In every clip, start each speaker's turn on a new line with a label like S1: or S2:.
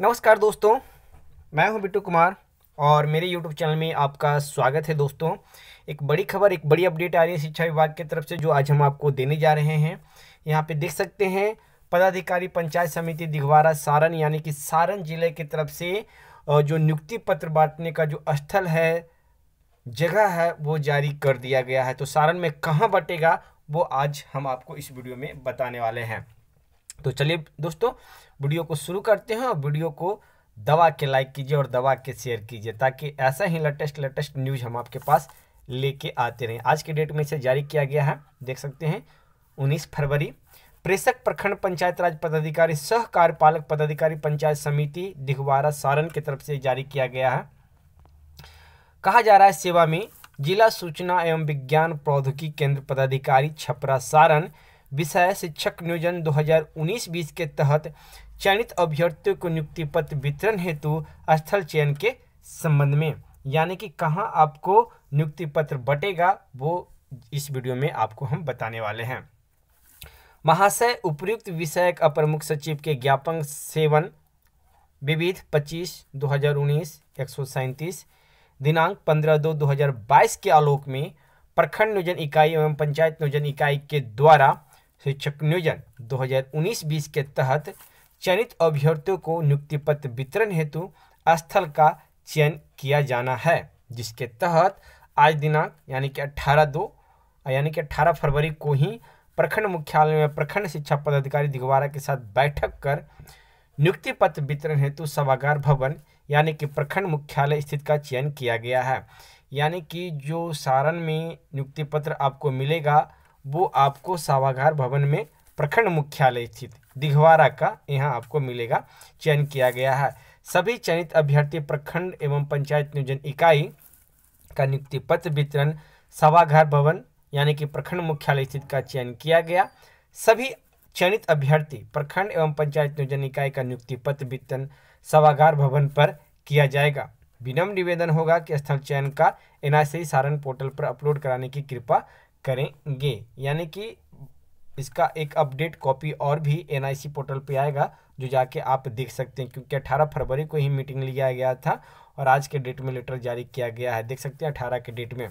S1: नमस्कार दोस्तों मैं हूं बिट्टू कुमार और मेरे यूट्यूब चैनल में आपका स्वागत है दोस्तों एक बड़ी खबर एक बड़ी अपडेट आ रही है शिक्षा विभाग की तरफ से जो आज हम आपको देने जा रहे हैं यहाँ पे देख सकते हैं पदाधिकारी पंचायत समिति दिघवारा सारण यानी कि सारण जिले की तरफ से जो नियुक्ति पत्र बांटने का जो स्थल है जगह है वो जारी कर दिया गया है तो सारण में कहाँ बटेगा वो आज हम आपको इस वीडियो में बताने वाले हैं तो चलिए दोस्तों वीडियो को शुरू करते हैं और वीडियो को दबा के लाइक कीजिए और दबा के शेयर कीजिए ताकि ऐसा ही लेटेस्ट लेटेस्ट न्यूज़ हम आपके पास लेके आते रहें आज के डेट में इसे जारी किया गया है देख सकते हैं उन्नीस फरवरी प्रेषक प्रखंड पंचायत राज पदाधिकारी सह कार्यपालक पदाधिकारी पंचायत समिति दिघवारा सारण की तरफ से जारी किया गया है कहा जा रहा है सेवा में जिला सूचना एवं विज्ञान प्रौद्योगिकी केंद्र पदाधिकारी छपरा सारण विषय शिक्षक नियोजन 2019-20 के तहत चयनित अभ्यर्थियों को नियुक्ति पत्र वितरण हेतु स्थल चयन के संबंध में यानी कि कहाँ आपको नियुक्ति पत्र बटेगा वो इस वीडियो में आपको हम बताने वाले हैं महाशय उपयुक्त विषय अपर मुख्य सचिव के ज्ञापन सेवन विविध 25 2019 एक दिनांक 15 दो 2022 के आलोक में प्रखंड नियोजन इकाई एवं पंचायत नियोजन इकाई के द्वारा शिक्षक नियोजन 2019-20 के तहत चयनित अभ्यर्थियों को नियुक्ति पत्र वितरण हेतु स्थल का चयन किया जाना है जिसके तहत आज दिनांक यानी कि 18 दो यानी कि 18 फरवरी को ही प्रखंड मुख्यालय में प्रखंड शिक्षा पदाधिकारी दिगवारा के साथ बैठक कर नियुक्ति पत्र वितरण हेतु सभागार भवन यानी कि प्रखंड मुख्यालय स्थित का चयन किया गया है यानी कि जो सारण में नियुक्ति पत्र आपको मिलेगा वो आपको सावागार भवन में प्रखंड मुख्यालय स्थित दिघवारा का यहाँ आपको मिलेगा चयन किया गया है सभी चयनित अभ्यर्थी प्रखंड एवं पंचायत नियोजन इकाई का नियुक्ति पत्र वितरण सभागार भवन यानी कि प्रखंड मुख्यालय स्थित का चयन किया गया सभी चयनित अभ्यर्थी प्रखंड एवं पंचायत नियोजन इकाई का नियुक्ति पत्र वितरण सभागार भवन पर किया जाएगा विनम्र निवेदन होगा कि स्थल चयन का एनआईसी सारण पोर्टल पर अपलोड कराने की कृपा करेंगे यानी कि इसका एक अपडेट कॉपी और भी एनआईसी पोर्टल पे आएगा जो जाके आप देख सकते हैं क्योंकि 18 फरवरी को ही मीटिंग लिया गया था और आज के डेट में लेटर जारी किया गया है देख सकते हैं 18 के डेट में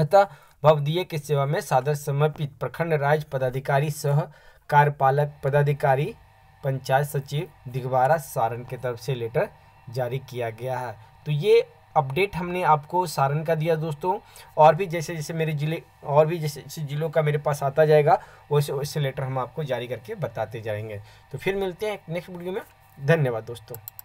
S1: अतः भवदीय की सेवा में सादर समर्पित प्रखंड राज्य पदाधिकारी सह कार्यपालक पदाधिकारी पंचायत सचिव दिगवारा सारण की तरफ से लेटर जारी किया गया है तो ये अपडेट हमने आपको सारण का दिया दोस्तों और भी जैसे जैसे मेरे ज़िले और भी जैसे जैसे ज़िलों का मेरे पास आता जाएगा वैसे वैसे लेटर हम आपको जारी करके बताते जाएंगे तो फिर मिलते हैं नेक्स्ट वीडियो में धन्यवाद दोस्तों